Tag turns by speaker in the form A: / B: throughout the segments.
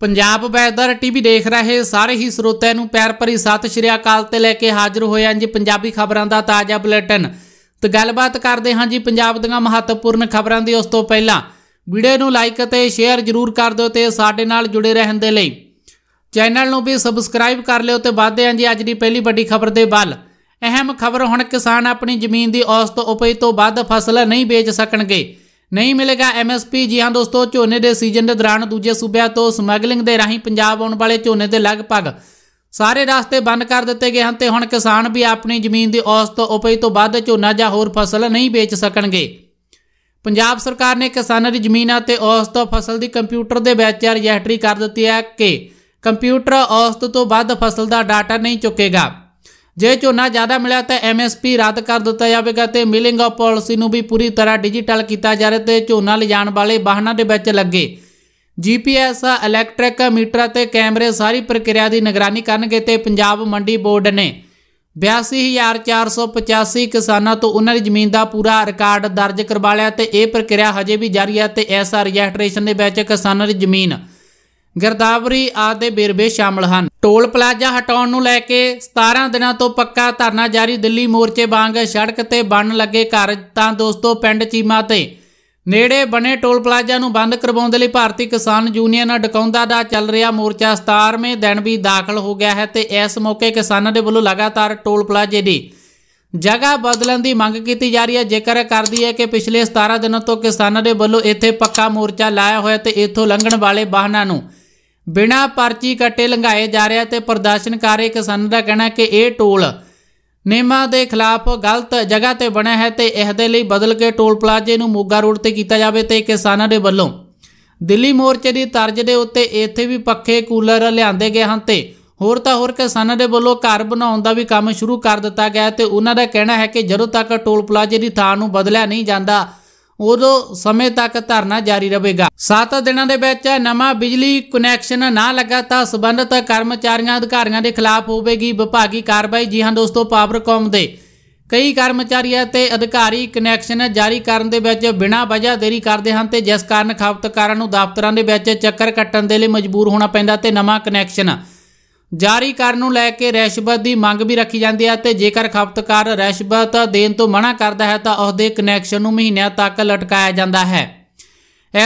A: Punjab weather TV ਦੇਖ ਰਹੇ ਸਾਰੇ ਹੀ ਸਰੋਤਿਆਂ ਨੂੰ ਪਿਆਰ ਭਰੀ ਸਤਿ ਸ਼੍ਰੀ ਅਕਾਲ ਤੇ ਲੈ ਕੇ ਹਾਜ਼ਰ ਹੋਏ ਜੀ ਪੰਜਾਬੀ ਖਬਰਾਂ ਦਾ ਤਾਜ਼ਾ ਬੁਲੇਟਿਨ ਤੇ ਗੱਲਬਾਤ ਕਰਦੇ ਹਾਂ ਜੀ ਪੰਜਾਬ ਦੀਆਂ ਮਹੱਤਵਪੂਰਨ ਖਬਰਾਂ ਦੀ ਉਸ ਤੋਂ ਪਹਿਲਾਂ ਵੀਡੀਓ ਨੂੰ ਲਾਈਕ ਅਤੇ ਸ਼ੇਅਰ ਜ਼ਰੂਰ ਕਰ ਦਿਓ ਤੇ ਸਾਡੇ ਨਾਲ ਜੁੜੇ ਰਹਿਣ ਦੇ ਲਈ ਚੈਨਲ ਨੂੰ ਵੀ ਸਬਸਕ੍ਰਾਈਬ ਕਰ ਲਿਓ ਤੇ ਵਾਧੇ ਹਾਂ ਜੀ ਅੱਜ ਦੀ ਪਹਿਲੀ ਵੱਡੀ ਖਬਰ ਦੇ ਵੱਲ ਅਹਿਮ ਖਬਰ ਹੁਣ ਕਿਸਾਨ ਆਪਣੀ ਜ਼ਮੀਨ ਦੀ ਔਸਤ ਉਪਜ ਤੋਂ ਵੱਧ ਫਸਲ ਨਹੀਂ ਵੇਚ ਸਕਣਗੇ ਨਹੀਂ ਮਿਲੇਗਾ ਐਮਐਸਪੀ ਜੀ ਹਾਂ ਦੋਸਤੋ ਝੋਨੇ ਦੇ ਸੀਜ਼ਨ ਦੇ ਦੌਰਾਨ ਦੂਜੇ ਸੂਬਿਆਂ ਤੋਂ ਸਮਗਲਿੰਗ ਦੇ ਰਾਹੀਂ ਪੰਜਾਬ ਆਉਣ ਵਾਲੇ ਝੋਨੇ ਦੇ ਲਗਭਗ ਸਾਰੇ ਰਸਤੇ ਬੰਦ ਕਰ ਦਿੱਤੇ ਗਏ ਹਨ ਤੇ ਹੁਣ ਕਿਸਾਨ ਵੀ ਆਪਣੀ ਜ਼ਮੀਨ ਦੀ ਔਸਤ ਉਪਜ ਤੋਂ ਵੱਧ ਝੋਨਾ ਜਾਂ ਹੋਰ ਫਸਲ ਨਹੀਂ ਵੇਚ ਸਕਣਗੇ ਪੰਜਾਬ ਸਰਕਾਰ ਨੇ ਕਿਸਾਨਾਂ ਦੀ ਜ਼ਮੀਨਾਂ ਤੇ ਔਸਤ ਫਸਲ ਦੀ ਕੰਪਿਊਟਰ ਦੇ ਵਿੱਚ ਰਜਿਸਟਰੀ ਕਰ ਦਿੱਤੀ ਹੈ ਕਿ ਕੰਪਿਊਟਰ ਔਸਤ ਤੋਂ ਵੱਧ ਫਸਲ ਦਾ ਡਾਟਾ ਨਹੀਂ ਚੁੱਕੇਗਾ ਜੇ ਝੋਨਾ ਜ਼ਿਆਦਾ ਮਿਲਿਆ ਤਾਂ ਐਮਐਸਪੀ ਰੱਦ ਕਰ ਦਿੱਤਾ ਜਾਵੇਗਾ ਤੇ ਮਿਲਿੰਗ ਆਫ ਪਾਲਿਸੀ ਨੂੰ ਵੀ ਪੂਰੀ ਤਰ੍ਹਾਂ ਡਿਜੀਟਲ ਕੀਤਾ ਜਾ ਰਿਹਾ ਤੇ ਝੋਨਾ ਲਿਜਾਣ ਵਾਲੇ ਵਾਹਨਾਂ ਦੇ ਵਿੱਚ ਲੱਗੇ ਜੀਪੀਐਸ ਇਲੈਕਟ੍ਰਿਕ ਮੀਟਰ ਤੇ ਕੈਮਰੇ ਸਾਰੀ ਪ੍ਰਕਿਰਿਆ ਦੀ ਨਿਗਰਾਨੀ ਕਰਨਗੇ ਤੇ ਪੰਜਾਬ ਮੰਡੀ ਬੋਰਡ ਨੇ 82485 ਕਿਸਾਨਾਂ ਤੋਂ ਉਹਨਾਂ ਦੀ ਜ਼ਮੀਨ ਦਾ ਪੂਰਾ ਰਿਕਾਰਡ ਦਰਜ ਕਰਵਾ ਲਿਆ ਤੇ ਇਹ ਪ੍ਰਕਿਰਿਆ ਹਜੇ ਵੀ ਜਾਰੀ ਹੈ ਤੇ ਐਸਆਰ ਰਜਿਸਟ੍ਰੇਸ਼ਨ ਦੇ ਵਿੱਚ ਕਿਸਾਨਾਂ ਦੀ ਜ਼ਮੀਨ ਗਰਦਾਵਰੀ ਆਦਿ ਦੇ ਬੇਰਬੇ ਸ਼ਾਮਲ ਹਨ ਟੋਲ ਪਲਾਜ਼ਾ ਹਟਾਉਣ ਨੂੰ ਲੈ ਕੇ 17 ਦਿਨਾਂ ਤੋਂ ਪੱਕਾ ਧਰਨਾ ਜਾਰੀ ਦਿੱਲੀ ਮੋਰਚੇ ਵਾਂਗ ਸੜਕ ਤੇ ਬਣ ਲੱਗੇ ਘਰ ਤਾਂ ਦੋਸਤੋ ਪਿੰਡ ਚੀਮਾ ਤੇ ਨੇੜੇ ਬਣੇ ਟੋਲ ਪਲਾਜ਼ਾ ਨੂੰ ਬੰਦ ਕਰਵਾਉਣ ਦੇ ਲਈ ਭਾਰਤੀ ਕਿਸਾਨ ਯੂਨੀਅਨ ਡਕੌਂਦਾ ਦਾ ਚੱਲ ਰਿਹਾ ਮੋਰਚਾ 17ਵੇਂ ਦਿਨ ਵੀ ਦਾਖਲ ਹੋ ਗਿਆ ਹੈ ਤੇ ਇਸ ਮੌਕੇ ਕਿਸਾਨਾਂ ਦੇ ਵੱਲੋਂ ਲਗਾਤਾਰ ਟੋਲ ਪਲਾਜ਼ੇ ਦੀ ਜਗ੍ਹਾ ਬਦਲਣ ਦੀ ਮੰਗ ਕੀਤੀ ਜਾ ਰਹੀ ਹੈ ਜੇਕਰ ਕਰਦੀ ਹੈ ਕਿ ਪਿਛਲੇ 17 ਦਿਨਾਂ ਤੋਂ ਕਿਸਾਨਾਂ ਦੇ ਵੱਲੋਂ ਇੱਥੇ ਪੱਕਾ ਮੋਰਚਾ ਲਾਇਆ ਹੋਇਆ ਤੇ ਇੱਥੋਂ ਲੰਘਣ ਵਾਲੇ ਵਾਹਨਾਂ ਨੂੰ ਬਿਨਾਂ ਪਰਚੀ ਕੱਟੇ ਲੰਘਾਏ ਜਾ ਰਿਹਾ ਤੇ ਪ੍ਰਦਰਸ਼ਨਕਾਰੀ ਕਿਸਾਨਾਂ ਦਾ ਕਹਿਣਾ ਕਿ ਇਹ ਟੋਲ ਨਿਯਮਾਂ ਦੇ ਖਿਲਾਫ ਗਲਤ ਜਗ੍ਹਾ ਤੇ ਬਣਿਆ ਹੈ ਤੇ ਇਸ ਦੇ ਲਈ ਬਦਲ ਕੇ ਟੋਲ ਪਲਾਜ਼ੇ ਨੂੰ ਮੋਗਾ ਰੋਡ ਤੇ ਕੀਤਾ ਜਾਵੇ ਤੇ ਕਿਸਾਨਾਂ ਦੇ ਵੱਲੋਂ ਦਿੱਲੀ ਮੋਰਚੇ ਦੀ ਤਰਜ ਦੇ ਉੱਤੇ ਇੱਥੇ ਵੀ ਪੱਖੇ ਕੂਲਰ ਲਿਆਂਦੇ ਗਏ ਹਨ ਤੇ ਹੋਰ ਤਾਂ ਹੋਰ ਕਿਸਾਨਾਂ ਦੇ ਵੱਲੋਂ ਘਰ ਬਣਾਉਣ ਦਾ ਵੀ ਕੰਮ ਸ਼ੁਰੂ ਕਰ ਦਿੱਤਾ ਗਿਆ ਤੇ ਉਹਨਾਂ ਦਾ ਕਹਿਣਾ ਹੈ ਕਿ ਜਦੋਂ ਤੱਕ ਟੋਲ ਪਲਾਜ਼ੇ ਦੀ ਥਾਂ ਨੂੰ ਬਦਲਿਆ ਨਹੀਂ ਜਾਂਦਾ ਉਦੋਂ ਸਮੇਂ ਤੱਕ ਧਰਨਾ ਜਾਰੀ ਰਹੇਗਾ 7 ਦਿਨਾਂ ਦੇ ਵਿੱਚ ਨਵਾਂ ਬਿਜਲੀ ਕਨੈਕਸ਼ਨ ਨਾ ਲੱਗਾ ਤਾਂ ਸਬੰਧਤ ਕਰਮਚਾਰੀਆਂ ਅਧਿਕਾਰੀਆਂ ਦੇ ਖਿਲਾਫ ਹੋਵੇਗੀ ਵਿਭਾਗੀ ਕਾਰਵਾਈ ਜੀ ਹਾਂ ਦੋਸਤੋ ਪਾਵਰਕਾਮ ਦੇ ਕਈ ਕਰਮਚਾਰੀ ਅਤੇ ਅਧਿਕਾਰੀ ਕਨੈਕਸ਼ਨ ਜਾਰੀ ਕਰਨ ਦੇ ਵਿੱਚ ਬਿਨਾਂ ਵਜ੍ਹਾ ਦੇਰੀ ਕਰਦੇ ਹਨ ਤੇ ਜਿਸ ਕਾਰਨ ਖਪਤਕਾਰਾਂ ਨੂੰ ਦਫ਼ਤਰਾਂ ਦੇ ਵਿੱਚ ਚੱਕਰ ਕੱਟਣ ਦੇ ਲਈ ਮਜਬੂਰ ਹੋਣਾ ਪੈਂਦਾ ਤੇ ਨਵਾਂ ਕਨੈਕਸ਼ਨ ਜਾਰੀ ਕਰਨ ਨੂੰ ਲੈ ਕੇ ਰੈਸ਼ਬਤ ਦੀ ਮੰਗ ਵੀ ਰੱਖੀ ਜਾਂਦੀ ਹੈ ਤੇ ਜੇਕਰ ਖਪਤਕਾਰ ਰੈਸ਼ਬਤ ਦੇਣ ਤੋਂ ਮਨਾ ਕਰਦਾ ਹੈ ਤਾਂ ਉਹਦੇ ਕਨੈਕਸ਼ਨ ਨੂੰ ਮਹੀਨਿਆਂ ਤੱਕ ਲਟਕਾਇਆ ਜਾਂਦਾ ਹੈ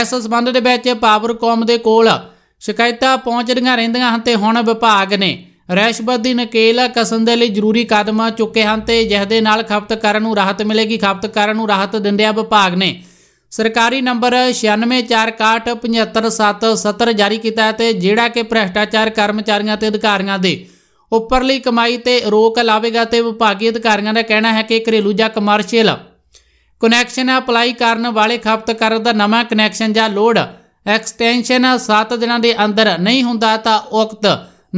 A: ਇਸ ਸਬੰਧ ਦੇ ਵਿੱਚ ਪਾਵਰਕਾਮ ਦੇ ਕੋਲ ਸ਼ਿਕਾਇਤਾਂ ਪਹੁੰਚਦੀਆਂ ਰਹਿੰਦੀਆਂ ਹਨ ਤੇ ਹੁਣ ਵਿਭਾਗ ਨੇ ਰੈਸ਼ਬਤ ਦੀ ਨਕੇਲ ਕਸਣ ਦੇ ਲਈ ਜ਼ਰੂਰੀ ਕਦਮ ਚੁੱਕੇ ਹਨ ਤੇ ਜਿਸ ਦੇ ਨਾਲ ਖਪਤਕਾਰ ਨੂੰ ਰਾਹਤ ਮਿਲੇਗੀ ਖਪਤਕਾਰਾਂ ਨੂੰ ਰਾਹਤ ਦਿੰਦਿਆਂ ਵਿਭਾਗ ਨੇ ਸਰਕਾਰੀ ਨੰਬਰ 9646675770 ਜਾਰੀ ਕੀਤਾ ਹੈ ਤੇ ਜਿਹੜਾ ਕਿ ਭ੍ਰਿਸ਼ਟਾਚਾਰ ਕਰਮਚਾਰੀਆਂ ਤੇ ਅਧਿਕਾਰੀਆਂ ਦੇ ਉੱਪਰਲੀ ਕਮਾਈ ਤੇ ਰੋਕ ਲਾਵੇਗਾ ਤੇ ਵਿਭਾਗੀ ਅਧਿਕਾਰੀਆਂ ਦਾ ਕਹਿਣਾ ਹੈ ਕਿ ਘਰੇਲੂ ਜਾਂ ਕਮਰਸ਼ੀਅਲ ਕਨੈਕਸ਼ਨ ਅਪਲਾਈ ਕਰਨ ਵਾਲੇ ਖਪਤਕਾਰ ਦਾ ਨਵਾਂ ਕਨੈਕਸ਼ਨ ਜਾਂ ਲੋਡ ਐਕਸਟੈਂਸ਼ਨ 7 ਦਿਨਾਂ ਦੇ ਅੰਦਰ ਨਹੀਂ ਹੁੰਦਾ ਤਾਂ ਉਕਤ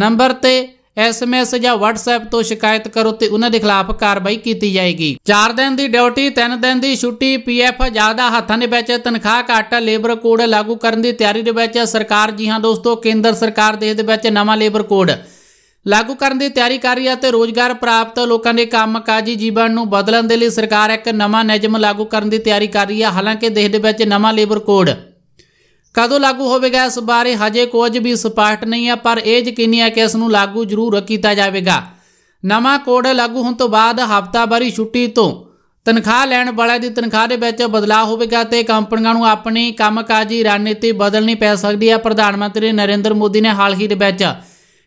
A: ਨੰਬਰ ਤੇ ਐਸਐਮਐਸ ਜਾਂ ਵਟਸਐਪ ਤੋਂ ਸ਼ਿਕਾਇਤ ਕਰੋ ਤੇ ਉਹਨਾਂ ਦੇ ਖਿਲਾਫ ਕਾਰਵਾਈ ਕੀਤੀ ਜਾਏਗੀ 4 ਦਿਨ ਦੀ ਡਿਊਟੀ 3 ਦਿਨ ਦੀ ਛੁੱਟੀ ਪੀਐਫ ਜ਼ਿਆਦਾ ਹੱਥਾਂ ਦੇ ਵਿੱਚ ਤਨਖਾਹ ਘੱਟ ਲੇਬਰ ਕੋਡ ਲਾਗੂ ਕਰਨ ਦੀ ਤਿਆਰੀ ਦੇ ਵਿੱਚ ਸਰਕਾਰ ਜੀ ਹਾਂ ਦੋਸਤੋ ਕੇਂਦਰ ਸਰਕਾਰ ਦੇਸ਼ ਦੇ ਵਿੱਚ ਨਵਾਂ ਲੇਬਰ ਕੋਡ ਲਾਗੂ ਕਰਨ ਦੀ ਤਿਆਰੀ ਕਰ ਰਹੀ ਹੈ ਤੇ ਰੋਜ਼ਗਾਰ ਪ੍ਰਾਪਤ ਲੋਕਾਂ ਦੇ ਕੰਮਕਾਜੀ ਜੀਵਨ ਨੂੰ ਬਦਲਣ ਦੇ ਲਈ ਸਰਕਾਰ ਇੱਕ ਨਵਾਂ ਨਿਯਮ ਲਾਗੂ ਕਰਨ ਦੀ ਤਿਆਰੀ ਕਰ ਰਹੀ ਹੈ ਹਾਲਾਂਕਿ ਦੇਸ਼ ਦੇ ਵਿੱਚ ਨਵਾਂ ਲੇਬਰ ਕੋਡ ਕਦੋਂ ਲਾਗੂ ਹੋਵੇਗਾ ਇਸ ਬਾਰੇ ਹਜੇ ਕੁਝ ਵੀ ਸਪਸ਼ਟ ਨਹੀਂ ਹੈ ਪਰ ਇਹ ਯਕੀਨੀ ਹੈ ਕਿ ਇਸ ਨੂੰ ਲਾਗੂ ਜ਼ਰੂਰ ਕੀਤਾ ਜਾਵੇਗਾ ਨਵਾਂ ਕੋਡ ਲਾਗੂ ਹੋਣ ਤੋਂ ਬਾਅਦ ਹਫ਼ਤਾਵਾਰੀ ਛੁੱਟੀ ਤੋਂ ਤਨਖਾਹ ਲੈਣ ਵਾਲਿਆਂ ਦੀ ਤਨਖਾਹ ਦੇ ਵਿੱਚ ਬਦਲਾਅ ਹੋਵੇਗਾ ਤੇ ਕੰਪਨੀਆਂ ਨੂੰ ਆਪਣੀ ਕੰਮਕਾਜੀ ਰਣਨੀਤੀ ਬਦਲਣੀ ਪੈ ਸਕਦੀ ਹੈ ਪ੍ਰਧਾਨ ਮੰਤਰੀ ਨਰਿੰਦਰ ਮੋਦੀ ਨੇ ਹਾਲ ਹੀ ਦੇ ਵਿੱਚ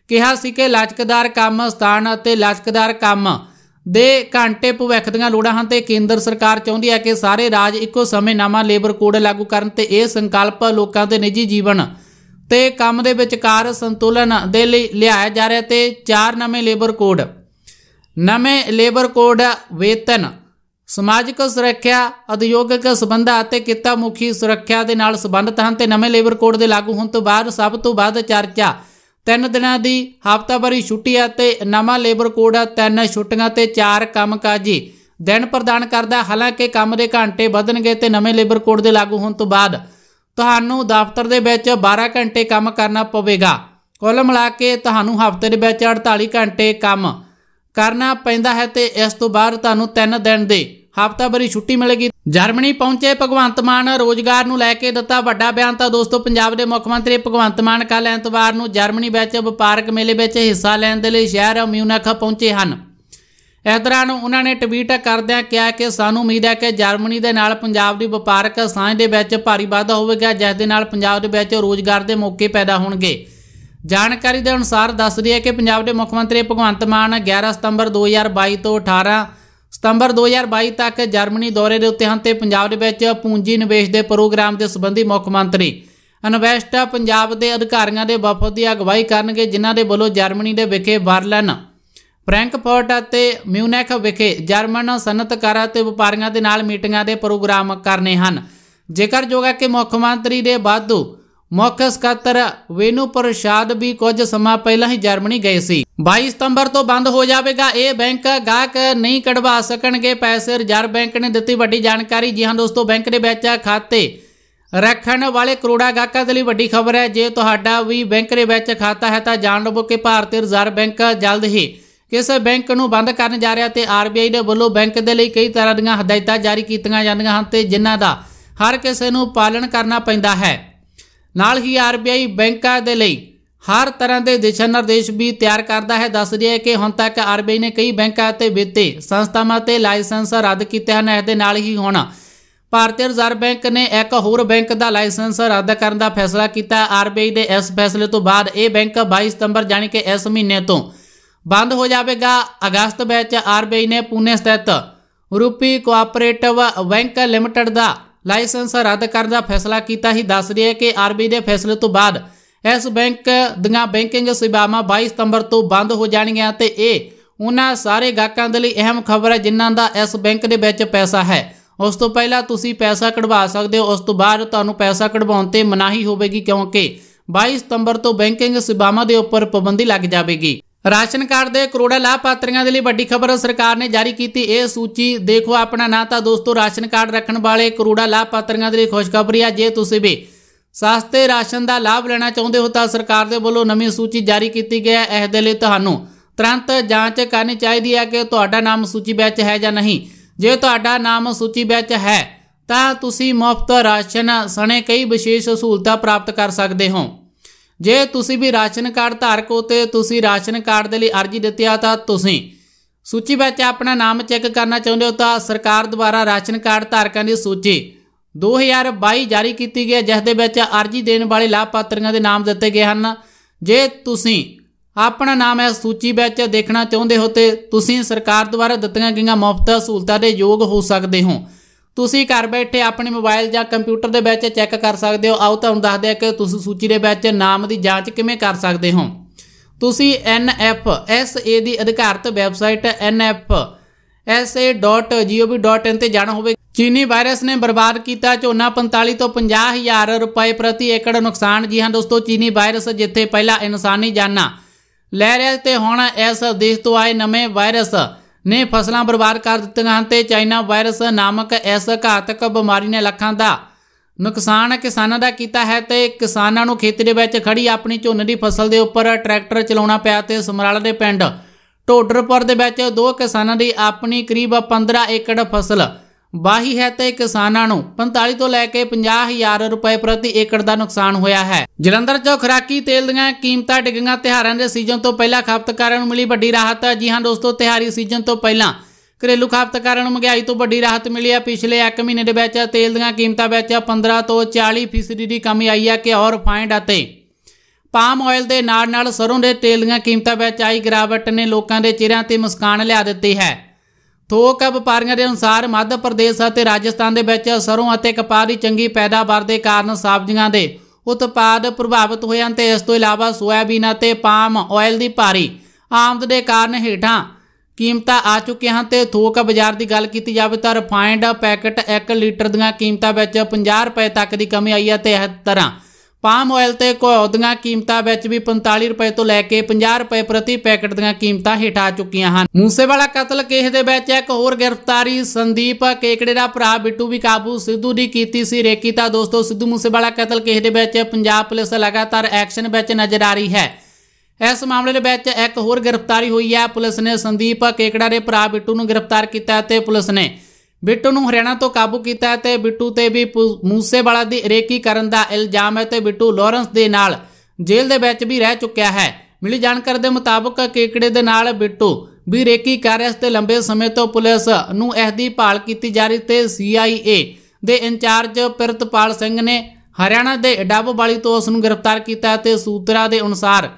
A: ਕਿਹਾ ਸੀ ਕਿ ਲਚਕਦਾਰ ਕੰਮ ਸਥਾਨ ਅਤੇ ਲਚਕਦਾਰ ਕੰਮ ਦੇ ਘੰਟੇ ਭਵਿੱਖ ਦੀਆਂ ਲੋੜਾਂ ਹਨ ਤੇ ਕੇਂਦਰ ਸਰਕਾਰ ਚਾਹੁੰਦੀ ਹੈ ਕਿ ਸਾਰੇ ਰਾਜ ਇੱਕੋ ਸਮੇਂ ਨਵਾਂ ਲੇਬਰ ਕੋਡ ਲਾਗੂ ਕਰਨ ਤੇ ਇਹ ਸੰਕਲਪ ਲੋਕਾਂ ਦੇ ਨਿੱਜੀ ਜੀਵਨ ਤੇ ਕੰਮ ਦੇ ਵਿਚਕਾਰ ਸੰਤੁਲਨ ਦੇ ਲਈ ਲਿਆਇਆ ਜਾ ਰਿਹਾ ਤੇ ਚਾਰ ਨਵੇਂ ਲੇਬਰ ਕੋਡ ਨਵੇਂ ਲੇਬਰ ਕੋਡ ਵੇਤਨ ਸਮਾਜਿਕ ਸੁਰੱਖਿਆ ਉਦਯੋਗਿਕ ਸਬੰਧਾਂ ਅਤੇ ਕਿੱਤਾ ਮੁਖੀ ਸੁਰੱਖਿਆ ਦੇ ਨਾਲ ਸੰਬੰਧਤ ਹਨ ਤੇ ਨਵੇਂ ਲੇਬਰ ਕੋਡ ਦੇ ਲਾਗੂ ਹੋਣ ਤੋਂ ਬਾਅਦ ਸਭ ਤੋਂ ਵੱਧ ਚਰਚਾ ਤਿੰਨ ਦਿਨਾਂ ਦੀ ਹਫ਼ਤਾਵਾਰੀ ਛੁੱਟੀ ਅਤੇ ਨਵਾਂ ਲੇਬਰ ਕੋਡ ਤਿੰਨ ਛੁੱਟੀਆਂ ਤੇ ਚਾਰ ਕੰਮਕਾਜੀ ਦਿਨ ਪ੍ਰਦਾਨ ਕਰਦਾ ਹਾਲਾਂਕਿ ਕੰਮ ਦੇ ਘੰਟੇ ਵਧਣਗੇ ਤੇ ਨਵੇਂ ਲੇਬਰ ਕੋਡ ਦੇ ਲਾਗੂ ਹੋਣ ਤੋਂ ਬਾਅਦ ਤੁਹਾਨੂੰ ਦਫ਼ਤਰ ਦੇ ਵਿੱਚ 12 ਘੰਟੇ ਕੰਮ ਕਰਨਾ ਪਵੇਗਾ ਕੁੱਲ ਮਿਲਾ ਕੇ ਤੁਹਾਨੂੰ ਹਫ਼ਤੇ ਦੇ ਵਿੱਚ 48 ਘੰਟੇ ਕੰਮ ਕਰਨਾ ਪੈਂਦਾ ਹੈ ਤੇ ਇਸ ਤੋਂ ਬਾਅਦ ਤੁਹਾਨੂੰ 3 ਦਿਨ ਦੇ ਹਫ਼ਤਾਭਰੀ ਛੁੱਟੀ ਮਿਲੇਗੀ ਜਰਮਨੀ ਪਹੁੰਚੇ ਭਗਵੰਤ ਮਾਨ ਰੋਜ਼ਗਾਰ ਨੂੰ ਲੈ ਕੇ ਦਿੱਤਾ ਵੱਡਾ ਬਿਆਨ ਤਾਂ ਦੋਸਤੋ ਪੰਜਾਬ ਦੇ ਮੁੱਖ ਮੰਤਰੀ ਭਗਵੰਤ ਮਾਨ ਕੱਲ ਐਤਵਾਰ ਨੂੰ ਜਰਮਨੀ ਵਿੱਚ ਵਪਾਰਕ ਮੇਲੇ ਵਿੱਚ ਹਿੱਸਾ ਲੈਣ ਦੇ ਲਈ ਸ਼ਹਿਰ ਮਿਊਨਖ ਪਹੁੰਚੇ ਹਨ ਇਸ ਉਹਨਾਂ ਨੇ ਟਵੀਟ ਕਰਦਿਆਂ ਕਿਹਾ ਕਿ ਸਾਨੂੰ ਉਮੀਦ ਹੈ ਕਿ ਜਰਮਨੀ ਦੇ ਨਾਲ ਪੰਜਾਬ ਦੀ ਵਪਾਰਕ ਸਾਂਝ ਦੇ ਵਿੱਚ ਭਾਰੀ ਵਾਧਾ ਹੋਵੇਗਾ ਜਿਸ ਦੇ ਨਾਲ ਪੰਜਾਬ ਦੇ ਵਿੱਚ ਰੋਜ਼ਗਾਰ ਦੇ ਮੌਕੇ ਪੈਦਾ ਹੋਣਗੇ ਜਾਣਕਾਰੀ ਦੇ ਅਨੁਸਾਰ ਦੱਸ ਰਹੀ ਹੈ ਕਿ ਪੰਜਾਬ ਦੇ ਮੁੱਖ ਮੰਤਰੀ ਭਗਵੰਤ ਮਾਨ 11 ਸਤੰਬਰ 2022 ਤੋਂ 18 ਸਤੰਬਰ 2022 ਤੱਕ ਜਰਮਨੀ ਦੌਰੇ ਦੇ ਉੱਤੇ ਹਨ ਤੇ ਪੰਜਾਬ ਦੇ ਵਿੱਚ ਪੂੰਜੀ ਨਿਵੇਸ਼ ਦੇ ਪ੍ਰੋਗਰਾਮ ਦੇ ਸੰਬੰਧੀ ਮੁੱਖ ਮੰਤਰੀ ਇਨਵੈਸਟ ਪੰਜਾਬ ਦੇ ਅਧਿਕਾਰੀਆਂ ਦੇ ਵਫਦ ਦੀ ਅਗਵਾਈ ਕਰਨਗੇ ਜਿਨ੍ਹਾਂ ਦੇ ਵੱਲੋਂ ਜਰਮਨੀ ਦੇ ਵਿਖੇ ਬਰਲਿਨ ਫ੍ਰੈਂਕਫਰਟ ਅਤੇ ਮਿਊਨਿਕ ਵਿਖੇ ਜਰਮਨ ਸਨਤਕਾਰਾਂ ਤੇ ਵਪਾਰੀਆਂ ਦੇ ਨਾਲ ਮੀਟਿੰਗਾਂ ਦੇ ਪ੍ਰੋਗਰਾਮ ਕਰਨੇ ਹਨ ਜੇਕਰ ਜੋਗਾ ਕਿ ਮੁੱਖ ਮੰਤਰੀ ਦੇ ਬਾਦੂ ਮੁੱਖ ਸਕੱਤਰ ਵੇਨੂ ਪ੍ਰਸ਼ਾਦ ਵੀ ਕੁਝ ਸਮਾਂ ਪਹਿਲਾਂ ਹੀ ਜਰਮਨੀ ਗਏ ਸੀ 22 ਸਤੰਬਰ ਤੋਂ ਬੰਦ ਹੋ ਜਾਵੇਗਾ ਇਹ ਬੈਂਕ ਗਾਹਕ ਨਹੀਂ ਕਢਵਾ ਸਕਣਗੇ ਪੈਸੇ ਰਿਜ਼ਰਵ ਬੈਂਕ ਨੇ ਦਿੱਤੀ ਵੱਡੀ ਜਾਣਕਾਰੀ ਜੀ ਹਾਂ ਦੋਸਤੋ ਬੈਂਕ ਦੇ ਵਿੱਚ ਖਾਤੇ ਰੱਖਣ ਵਾਲੇ ਕਰੋੜਾ ਗਾਹਕਾਂ ਦੇ ਲਈ ਵੱਡੀ ਖਬਰ ਹੈ ਜੇ ਤੁਹਾਡਾ ਵੀ ਬੈਂਕ ਦੇ ਵਿੱਚ ਖਾਤਾ ਹੈ ਤਾਂ ਜਾਣ ਲਵੋ ਕਿ ਭਾਰਤੀ ਰਿਜ਼ਰਵ ਬੈਂਕ ਜਲਦ ਹੀ ਕਿਸੇ ਬੈਂਕ ਨੂੰ ਬੰਦ ਕਰਨ ਜਾ ਰਿਹਾ ਤੇ ਆਰਬੀਆਈ ਦੇ ਵੱਲੋਂ ਬੈਂਕ ਦੇ ਲਈ ਕਈ ਤਰ੍ਹਾਂ ਦੀਆਂ ਹਦਾਇਤਾਂ ਜਾਰੀ ਕੀਤੀਆਂ ਜਾਂਦੀਆਂ ਹਨ ਤੇ ਜਿਨ੍ਹਾਂ ਦਾ ਹਰ ਕਿਸੇ ਨੂੰ ਪਾਲਣ ਕਰਨਾ ਪੈਂਦਾ ਹੈ ਨਾਲ ਹੀ ਆਰਬੀਆਈ ਬੈਂਕਾਂ ਦੇ ਲਈ ਹਰ ਤਰ੍ਹਾਂ ਦੇ ਦਿਸ਼ਾ ਨਿਰਦੇਸ਼ ਵੀ ਤਿਆਰ ਕਰਦਾ ਹੈ ਦੱਸ ਰਿਹਾ ਹੈ ਕਿ ਹੁਣ ਤੱਕ ਆਰਬੀਆਈ ਨੇ ਕਈ ਬੈਂਕਾਂ ਅਤੇ ਵਿੱਤੀ ਸੰਸਥਾਵਾਂ ਤੇ ਲਾਇਸੈਂਸ ਰੱਦ ਕੀਤੇ ਹਨ ਇਸ ਦੇ ਨਾਲ ਹੀ ਹੁਣ ਭਾਰਤੀ ਰਿਜ਼ਰਵ ਬੈਂਕ ਨੇ ਇੱਕ ਹੋਰ ਬੈਂਕ ਦਾ ਲਾਇਸੈਂਸ ਰੱਦ ਕਰਨ ਦਾ ਫੈਸਲਾ ਕੀਤਾ ਆਰਬੀਆਈ ਦੇ ਇਸ ਫੈਸਲੇ ਤੋਂ ਬਾਅਦ ਇਹ ਬੈਂਕ 22 ਸਤੰਬਰ ਜਾਨੀ ਕਿ ਇਸ ਮਹੀਨੇ ਤੋਂ ਬੰਦ ਹੋ ਜਾਵੇਗਾ ਅਗਸਤ ਵਿੱਚ ਆਰਬੀਆਈ ਨੇ ਪੂਨੇ ਸਥਿਤ ਰੂਪੀ ਕੋਆਪਰੇਟਿਵ ਬੈਂਕ ਲਿਮਟਿਡ ਦਾ ਲਾਇਸੈਂਸ ਰੱਦ ਕਰਨ ਦਾ ਫੈਸਲਾ ਕੀਤਾ ਹੀ ਦੱਸ ਰਿਹਾ ਹੈ ਕਿ ਆਰਬੀ ਦੇ ਫੈਸਲੇ ਤੋਂ ਬਾਅਦ ਇਸ ਬੈਂਕ ਦੀਆਂ ਬੈਂਕਿੰਗ ਸੇਵਾਵਾਂ 22 ਸਤੰਬਰ ਤੋਂ ਬੰਦ ਹੋ ਜਾਣਗੀਆਂ ਤੇ ਇਹ ਉਹਨਾਂ ਸਾਰੇ ਗਾਹਕਾਂ ਦੇ ਲਈ ਅਹਿਮ ਖਬਰ ਹੈ ਜਿਨ੍ਹਾਂ ਦਾ ਇਸ ਬੈਂਕ ਦੇ ਵਿੱਚ ਪੈਸਾ ਹੈ ਉਸ ਤੋਂ ਪਹਿਲਾਂ ਤੁਸੀਂ ਪੈਸਾ ਕਢਵਾ ਸਕਦੇ ਹੋ ਉਸ ਤੋਂ ਬਾਅਦ ਤੁਹਾਨੂੰ ਪੈਸਾ ਕਢਵਾਉਣ ਤੇ ਮਨਾਹੀ ਹੋਵੇਗੀ ਕਿਉਂਕਿ 22 ਸਤੰਬਰ ਤੋਂ ਬੈਂਕਿੰਗ ਸੇਵਾਵਾਂ ਦੇ ਉੱਪਰ ਪਾਬੰਦੀ ਲੱਗ ਜਾਵੇਗੀ ਰਾਸ਼ਨ ਕਾਰਡ ਦੇ ਕਰੋੜਾਂ ਲਾਭਪਾਤਰੀਆਂ ਦੇ ਲਈ ਵੱਡੀ ਖਬਰ ਸਰਕਾਰ ਨੇ ਜਾਰੀ ਕੀਤੀ ਇਹ ਸੂਚੀ ਦੇਖੋ ਆਪਣਾ ਨਾਂ ਤਾਂ ਦੋਸਤੋ ਰਾਸ਼ਨ ਕਾਰਡ ਰੱਖਣ ਵਾਲੇ ਕਰੋੜਾਂ ਲਾਭਪਾਤਰੀਆਂ ਦੇ ਲਈ ਖੁਸ਼ਖਬਰੀ ਆ ਜੇ ਤੁਸੀਂ ਵੀ ਸਸਤੇ ਰਾਸ਼ਨ ਦਾ ਲਾਭ ਲੈਣਾ ਚਾਹੁੰਦੇ ਹੋ ਤਾਂ ਸਰਕਾਰ ਦੇ ਵੱਲੋਂ ਨਵੀਂ ਸੂਚੀ ਜਾਰੀ ਕੀਤੀ ਗਈ ਹੈ ਇਸ ਦੇ ਲਈ ਤੁਹਾਨੂੰ ਤੁਰੰਤ ਜਾਂਚ ਕਰਨੀ ਚਾਹੀਦੀ ਹੈ ਕਿ ਤੁਹਾਡਾ ਨਾਮ ਸੂਚੀ ਵਿੱਚ ਹੈ ਜਾਂ ਨਹੀਂ ਜੇ ਤੁਹਾਡਾ ਨਾਮ ਸੂਚੀ ਵਿੱਚ ਹੈ ਤਾਂ ਤੁਸੀਂ ਮੁਫਤ ਰਾਸ਼ਨ ਸਣੇ ਕਈ ਵਿਸ਼ੇਸ਼ ਸਹੂਲਤਾਂ ਪ੍ਰਾਪਤ ਕਰ ਸਕਦੇ ਹੋ ਜੇ ਤੁਸੀਂ ਵੀ ਰਾਸ਼ਨ ਕਾਰਡ ਧਾਰਕ ਹੋ ਤੇ ਤੁਸੀਂ ਰਾਸ਼ਨ ਕਾਰਡ ਦੇ ਲਈ ਅਰਜ਼ੀ ਦਿੱਤੀ ਆ ਤਾਂ ਤੁਸੀਂ ਸੂਚੀ ਵਿੱਚ ਆਪਣਾ ਨਾਮ ਚੈੱਕ ਕਰਨਾ ਚਾਹੁੰਦੇ ਹੋ ਤਾਂ ਸਰਕਾਰ ਦੁਆਰਾ ਰਾਸ਼ਨ ਕਾਰਡ ਧਾਰਕਾਂ ਦੀ ਸੂਚੀ 2022 ਜਾਰੀ ਕੀਤੀ ਗਈ ਹੈ ਜਿਸ ਦੇ ਵਿੱਚ ਅਰਜ਼ੀ ਦੇਣ ਵਾਲੇ ਲਾਭਪਾਤਰੀਆਂ ਦੇ ਨਾਮ ਦਿੱਤੇ ਗਏ ਹਨ ਜੇ ਤੁਸੀਂ ਆਪਣਾ ਨਾਮ ਇਸ ਸੂਚੀ ਵਿੱਚ ਦੇਖਣਾ ਚਾਹੁੰਦੇ ਹੋ ਤੇ ਤੁਸੀਂ ਸਰਕਾਰ ਦੁਆਰਾ ਦਿੱਤੀਆਂ ਗਈਆਂ ਮੁਫਤ ਸਹੂਲਤਾਂ ਦੇ ਯੋਗ ਹੋ ਸਕਦੇ ਹੋ ਤੁਸੀਂ ਘਰ ਬੈਠੇ ਆਪਣੇ ਮੋਬਾਈਲ ਜਾਂ ਕੰਪਿਊਟਰ ਦੇ ਵਿੱਚ ਚੈੱਕ ਕਰ ਸਕਦੇ ਹੋ ਆਓ ਤੁਹਾਨੂੰ ਦੱਸਦੇ ਆ ਕਿ ਤੁਸੀਂ ਸੂਚੀ ਦੇ ਵਿੱਚ ਨਾਮ ਦੀ ਜਾਂਚ ਕਿਵੇਂ ਕਰ ਸਕਦੇ ਹੋ ਤੁਸੀਂ NFSA ਦੀ ਅਧਿਕਾਰਤ ਵੈਬਸਾਈਟ nfsa.gov.in ਤੇ ਜਾਣਾ ਹੋਵੇ ਚੀਨੀ ਵਾਇਰਸ ਨੇ ਬਰਬਾਦ ਕੀਤਾ ਝੋਨਾ 45 ਤੋਂ 50 ਹਜ਼ਾਰ ਰੁਪਏ ਪ੍ਰਤੀ ਏਕੜ ਨੁਕਸਾਨ ਜੀ ਹਾਂ ਦੋਸਤੋ ਚੀਨੀ ਵਾਇਰਸ ਜਿੱਥੇ ਪਹਿਲਾਂ ਇਨਸਾਨੀ ਜਾਨਾਂ ਲੈ ਰਿਹਾ ਤੇ ਹੁਣ ਇਸ ਦੇਸ਼ ਤੋਂ ਆਏ ਨਵੇਂ ਵਾਇਰਸ ਨੇ ਫਸਲਾਂ ਬਰਬਾਦ ਕਰ ਦਿੱਤੀਆਂ ਹਨ ਤੇ ਚਾਈਨਾ ਵਾਇਰਸ ਨਾਮਕ ਇਸ ਘਾਤਕ ਬਿਮਾਰੀ ਨੇ ਲੱਖਾਂ ਦਾ ਨੁਕਸਾਨ ਕਿਸਾਨਾਂ ਦਾ ਕੀਤਾ ਹੈ ਤੇ ਕਿਸਾਨਾਂ ਨੂੰ ਖੇਤ ਦੇ ਵਿੱਚ ਖੜੀ ਆਪਣੀ ਝੋਨੇ ਦੀ ਫਸਲ ਦੇ ਉੱਪਰ ਟਰੈਕਟਰ ਚਲਾਉਣਾ ਪਿਆ ਤੇ ਸਮਰਾਲਾ ਦੇ ਪਿੰਡ ਢੋਡਰਪੁਰ ਦੇ ਵਿੱਚ ਦੋ ਕਿਸਾਨਾਂ ਦੀ ਆਪਣੀ ਕਰੀਬ 15 ਏਕੜ ਫਸਲ ਬਾਹੀ ਹੈ ਤੇ ਕਿਸਾਨਾਂ ਨੂੰ 45 ਤੋਂ ਲੈ ਕੇ 50000 ਰੁਪਏ ਪ੍ਰਤੀ ਏਕੜ ਦਾ ਨੁਕਸਾਨ ਹੋਇਆ ਹੈ ਜਲੰਧਰ ਚੋਂ ਖਰਾਕੀ ਤੇਲ ਦੀਆਂ ਕੀਮਤਾਂ ਡਿੱਗੀਆਂ ਤਿਹਾਰਾਂ ਦੇ ਸੀਜ਼ਨ ਤੋਂ ਪਹਿਲਾਂ ਖਪਤਕਾਰਾਂ ਨੂੰ ਮਿਲੀ ਵੱਡੀ ਰਾਹਤ ਜੀ ਹਾਂ ਦੋਸਤੋ ਤਿਹਾਰੀ ਸੀਜ਼ਨ ਤੋਂ ਪਹਿਲਾਂ ਘਰੇਲੂ ਖਪਤਕਾਰਾਂ ਨੂੰ ਮਹਿੰਗਾਈ ਤੋਂ ਵੱਡੀ ਰਾਹਤ ਮਿਲੀ ਹੈ ਪਿਛਲੇ 1 ਮਹੀਨੇ ਦੇ ਵਿੱਚ ਤੇਲ ਦੀਆਂ ਕੀਮਤਾਂ ਵਿੱਚ 15 ਤੋਂ 40% ਦੀ ਕਮੀ ਆਈ ਹੈ ਕਿ ਹੋਰ ਫਾਈਂਡ ਅਤੇ ਪਾਮ ਆਇਲ ਦੇ ਨਾਲ ਨਾਲ ਸਰੋਂ ਦੇ ਤੇਲ ਦੀਆਂ ਕੀਮਤਾਂ ਵਿੱਚ ਆਈ ਗਿਰਾਵਟ ਨੇ ਲੋਕਾਂ ਦੇ ਚਿਹਰਿਆਂ ਤੇ ਮੁਸਕਾਨ ਲਿਆ ਦਿੱਤੀ ਹੈ ਥੋਕ ਵਪਾਰੀਆਂ ਦੇ ਅਨੁਸਾਰ ਮੱਧ ਪ੍ਰਦੇਸ਼ ਅਤੇ ਰਾਜਸਥਾਨ ਦੇ ਵਿੱਚ ਸਰੋਂ ਅਤੇ ਕਪਾਹ ਦੀ ਚੰਗੀ ਪੈਦਾਵਾਰ ਦੇ ਕਾਰਨ ਸਬਜ਼ੀਆਂ ਦੇ ਉਤਪਾਦ ਪ੍ਰਭਾਵਿਤ ਹੋਏ ਹਨ ਤੇ ਇਸ ਤੋਂ ਇਲਾਵਾ ਸੋਇਆਬੀਨ ਅਤੇ ਪਾਮ ਆਇਲ ਦੀ ਭਾਰੀ ਆਮਦ ਦੇ ਕਾਰਨ ਹੇਠਾਂ ਕੀਮਤਾਂ ਆ ਚੁੱਕੀਆਂ ਹਨ ਤੇ ਥੋਕ ਬਾਜ਼ਾਰ ਦੀ ਗੱਲ ਕੀਤੀ ਜਾਵੇ ਤਾਂ ਰਿਫਾਈਨਡ ਪੈਕਟ 1 ਲੀਟਰ ਦੀਆਂ ਕੀਮਤਾਂ ਵਿੱਚ 50 ਰੁਪਏ ਤੱਕ ਦੀ ਕਮੀ ਆਈ ਹੈ ਤੇ ਇਸ ਤਰ੍ਹਾਂ ਪਾਮ ਆਇਲ ਤੇ ਘਿਓ ਦੀਆਂ ਕੀਮਤਾਂ ਵਿੱਚ ਵੀ 45 ਰੁਪਏ ਤੋਂ ਲੈ ਕੇ 50 ਰੁਪਏ ਪ੍ਰਤੀ ਪੈਕਟ ਦੀਆਂ ਕੀਮਤਾਂ ਹੇਠ ਆ ਚੁੱਕੀਆਂ ਹਨ ਮੂਸੇਵਾਲਾ ਕਤਲ ਕੇਸ ਦੇ ਵਿੱਚ ਇੱਕ ਹੋਰ ਗ੍ਰਿਫਤਾਰੀ ਸੰਦੀਪ ਕੇਕੜੇ ਦਾ ਭਰਾ ਬਿੱਟੂ ਵੀ ਕਾਬੂ ਸਿੱਧੂ ਦੀ ਕੀਤੀ ਸੀ ਰੇਕੀ ਤਾਂ ਦੋਸਤੋ ਸਿੱਧੂ ਮੂਸੇਵਾਲਾ ਕਤਲ ਕੇਸ ਦੇ ਵਿੱਚ ਪੰਜਾਬ ਪੁਲਿਸ ਲਗਾਤਾਰ ਐਕਸ਼ਨ ਵਿੱਚ ਨਜ਼ਰ ਆ ਰਹੀ ਹੈ ਇਸ ਮਾਮਲੇ ਦੇ ਵਿੱਚ ਇੱਕ ਹੋਰ ਗ੍ਰਿਫਤਾਰੀ ਹੋਈ ਹੈ ਪੁਲਿਸ ਨੇ ਸੰਦੀਪ ਕੇਕੜਾ ਦੇ ਭਰਾ ਬਿੱਟੂ ਨੂੰ ਗ੍ਰਿਫਤਾਰ ਕੀਤਾ ਤੇ ਪੁਲਿਸ ਨੇ ਬਿੱਟੂ ਨੂੰ ਹਰਿਆਣਾ ਤੋਂ ਕਾਬੂ ਕੀਤਾ ਤੇ ਬਿੱਟੂ ਤੇ ਵੀ ਮੂਸੇਵਾਲਾ ਦੀ ਰੇਕੀ ਕਰਨ ਦਾ ਇਲਜ਼ਾਮ ਹੈ ਤੇ ਬਿੱਟੂ ਲਾਰੈਂਸ ਦੇ ਨਾਲ ਜੇਲ੍ਹ ਦੇ ਵਿੱਚ ਵੀ ਰਹਿ ਚੁੱਕਿਆ ਹੈ ਮਿਲੀ ਜਾਣਕਾਰੀ ਦੇ ਮੁਤਾਬਕ ਕੇਕੜੇ ਦੇ ਨਾਲ ਬਿੱਟੂ ਵੀ ਰੇਕੀ ਕਰ ਰਿਹਾ ਤੇ ਲੰਬੇ ਸਮੇਂ ਤੋਂ ਪੁਲਿਸ ਨੂੰ ਇਸ ਦੀ ਭਾਲ ਕੀਤੀ ਜਾ ਰਹੀ ਤੇ ਸੀਆਈਏ ਦੇ ਇੰਚਾਰਜ ਪਿਰਤਪਾਲ ਸਿੰਘ ਨੇ ਹਰਿਆਣਾ ਦੇ ਡੱਬਵਾਲੀ ਤੋਂ ਉਸ ਨੂੰ ਗ੍ਰਿਫਤਾਰ ਕੀਤਾ ਤੇ ਸੂਤਰਾ ਦੇ ਅਨੁਸਾਰ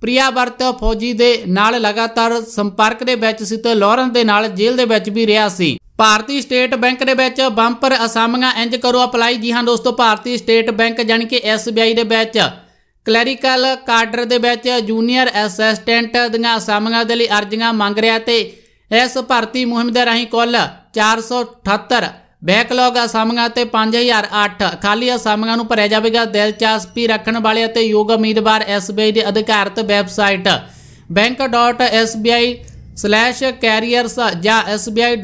A: ਪ੍ਰਿਆ ਵਰਤ ਫੌਜੀ ਦੇ ਨਾਲ ਲਗਾਤਾਰ ਸੰਪਰਕ ਦੇ ਵਿੱਚ ਸੀ ਤੇ ਲਾਰੈਂਸ ਦੇ ਨਾਲ ਜੇਲ੍ਹ ਦੇ ਵਿੱਚ ਵੀ ਰਿਹਾ ਸੀ ਭਾਰਤੀ ਸਟੇਟ ਬੈਂਕ ਦੇ ਵਿੱਚ ਬੰਪਰ ਅਸਾਮੀਆਂ ਇੰਜ ਕਰੋ ਅਪਲਾਈ ਜੀ ਹਾਂ ਦੋਸਤੋ ਭਾਰਤੀ ਸਟੇਟ ਬੈਂਕ ਜਾਨੀ ਕਿ ਐਸਬੀਆਈ ਦੇ ਵਿੱਚ ਕਲੈਰੀਕਲ ਕਾਡਰ ਦੇ ਵਿੱਚ ਜੂਨੀਅਰ ਅਸਿਸਟੈਂਟ ਦੀਆਂ ਅਸਾਮੀਆਂ ਦੇ ਲਈ ਅਰਜ਼ੀਆਂ ਮੰਗ ਰਿਹਾ ਤੇ ਇਸ ਭਰਤੀ ਮੁਹਿੰਮ ਦੇ ਰਾਹੀਂ ਕੁੱਲ 478 ਬੈਕਲੌਗ ਅਸਾਮੀਆਂ ਤੇ 5008 ਖਾਲੀ ਅਸਾਮੀਆਂ ਨੂੰ ਭਰਿਆ ਜਾਵੇਗਾ ਦਿਲਚਸਪੀ ਰੱਖਣ ਵਾਲੇ ਅਤੇ ਯੋਗ ਉਮੀਦਵਾਰ ਐਸਬੀਆਈ ਦੇ ਅਧਿਕਾਰਤ ਵੈਬਸਾਈਟ bank.sbi slash/careers ਜਾਂ sbi.co.in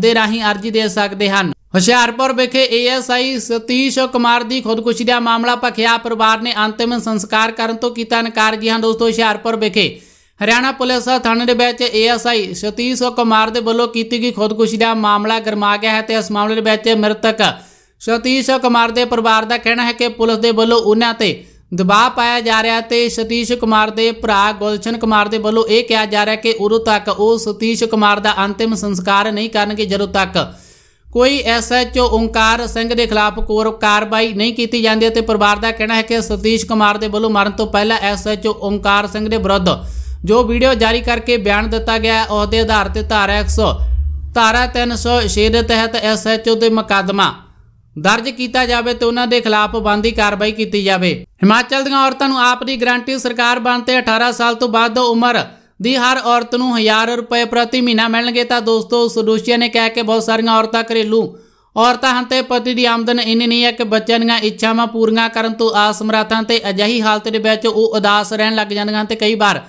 A: ਦੇ ਰਾਹੀਂ ਅਰਜ਼ੀ ਦੇ ਸਕਦੇ ਹਨ ਹੁਸ਼ਿਆਰਪੁਰ ਵਿਖੇ ਐਸਆਈ ਸਤੀਸ਼ ਕੁਮਾਰ ਦੀ ਖੁਦਕੁਸ਼ੀ ਦਾ ਮਾਮਲਾ ਭਖਿਆ ਪਰਿਵਾਰ ਨੇ ਅੰਤਿਮ ਸੰਸਕਾਰ ਕਰਨ ਤੋਂ ਕੀਤਾ ਇਨਕਾਰ ਜੀ ਹਾਂ ਦੋਸਤੋ ਹੁਸ਼ਿਆਰਪੁਰ ਵਿਖੇ ਹਰਿਆਣਾ ਪੁਲਿਸ ਥਾਣੇ ਦੇ ਵਿੱਚ ਐਸਆਈ ਸਤੀਸ਼ ਕੁਮਾਰ ਦੇ ਵੱਲੋਂ ਕੀਤੀ ਗਈ ਖੁਦਕੁਸ਼ੀ ਦਾ ਮਾਮਲਾ ਗਰਮਾ ਗਿਆ ਹੈ ਤੇ ਇਸ ਮਾਮਲੇ ਦੇ ਵਿੱਚ ਮ੍ਰਿਤਕ ਸਤੀਸ਼ ਕੁਮਾਰ ਦੇ ਪਰਿਵਾਰ ਦਾ ਕਹਿਣਾ ਹੈ ਕਿ ਪੁਲਿਸ ਦੇ ਵੱਲੋਂ ਉਹਨਾਂ ਤੇ ਦਬਾਅ ਪਾਇਆ ਜਾ ਰਿਹਾ ਤੇ ਸਤੀਸ਼ ਕੁਮਾਰ ਦੇ ਭਰਾ ਗੁਲਸ਼ਨ ਕੁਮਾਰ ਦੇ ਵੱਲੋਂ ਇਹ ਕਿਹਾ ਜਾ ਰਿਹਾ ਕਿ ਉਦੋਂ ਤੱਕ ਉਹ ਸਤੀਸ਼ ਕੁਮਾਰ ਦਾ ਅੰਤਿਮ ਸੰਸਕਾਰ ਨਹੀਂ ਕਰਨਗੇ ਜਦੋਂ ਤੱਕ ਕੋਈ ਐਸਐਚਓ ਓਮਕਾਰ ਸਿੰਘ ਦੇ ਖਿਲਾਫ ਕੋਰ ਕਾਰਵਾਈ ਨਹੀਂ ਕੀਤੀ ਜਾਂਦੀ ਤੇ ਪਰਿਵਾਰ ਦਾ ਕਹਿਣਾ ਹੈ ਕਿ ਸਤੀਸ਼ ਕੁਮਾਰ ਦੇ ਵੱਲੋਂ ਮਰਨ ਤੋਂ ਪਹਿਲਾਂ ਐਸਐਚਓ ਓਮਕਾਰ ਸਿੰਘ ਦੇ ਵਿਰੁੱਧ ਜੋ ਵੀਡੀਓ ਜਾਰੀ ਕਰਕੇ ਬਿਆਨ ਦਿੱਤਾ ਗਿਆ ਉਹਦੇ ਆਧਾਰ ਤੇ ਧਾਰਾ 100 ਧਾਰਾ 306 ਦੇ ਤਹਿਤ ਐਸਐਚਓ ਦੇ ਮੁਕੱਦਮਾ ਦਰਜ ਕੀਤਾ ਜਾਵੇ ਤੇ ਉਹਨਾਂ ਦੇ ਖਿਲਾਫ ਬੰਦੀ ਕਾਰਵਾਈ ਕੀਤੀ ਜਾਵੇ ਹਿਮਾਚਲ ਦੀਆਂ ਔਰਤਾਂ ਨੂੰ ਆਪ ਦੀ ਗਰੰਟੀ ਸਰਕਾਰ ਬਣ ਤੇ 18 ਸਾਲ ਤੋਂ ਬਾਅਦ ਉਮਰ ਦੀ ਹਰ ਔਰਤ ਨੂੰ 1000 ਰੁਪਏ ਪ੍ਰਤੀ ਮਹੀਨਾ ਮਿਲਣਗੇ ਤਾਂ ਦੋਸਤੋ ਸੁਡੂਸ਼ੀਆ ਨੇ ਕਹਿ ਕੇ ਬਹੁਤ ਸਾਰੀਆਂ ਔਰਤਾਂ ਘਰੇਲੂ ਔਰਤਾਂ ਹਨ ਤੇ ਪਤੀ ਦੀ ਆਮਦਨ ਇੰਨੀ ਨਹੀਂ ਹੈ ਕਿ ਬੱਚਿਆਂ ਦੀਆਂ ਇੱਛਾਵਾਂ ਪੂਰੀਆਂ ਕਰਨ ਤੋਂ ਅਸਮਰੱਥਾਂ ਤੇ ਅਜਿਹੀ ਹਾਲਤ ਦੇ ਵਿੱਚ ਉਹ ਉਦਾਸ ਰਹਿਣ ਲੱਗ ਜਾਂਦੀਆਂ ਤੇ ਕਈ ਵਾਰ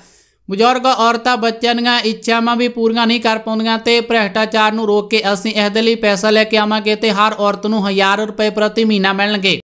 A: ਬਜ਼ੁਰਗ ਔਰਤਾਂ ਬੱਚਿਆਂ ਦੀਆਂ ਇੱਛਾਵਾਂ ਵੀ ਪੂਰੀਆਂ ਨਹੀਂ ਕਰ ਪਾਉਂਦੀਆਂ ਤੇ ਭ੍ਰਿਸ਼ਟਾਚਾਰ ਨੂੰ ਰੋਕ ਕੇ ਅਸੀਂ ਇਹਦੇ ਲਈ ਪੈਸਾ ਲੈ ਕੇ ਆਵਾਂਗੇ ਤੇ ਹਰ ਔਰਤ ਨੂੰ 1000 ਰੁਪਏ ਪ੍ਰਤੀ ਮਹੀਨਾ ਮਿਲਣਗੇ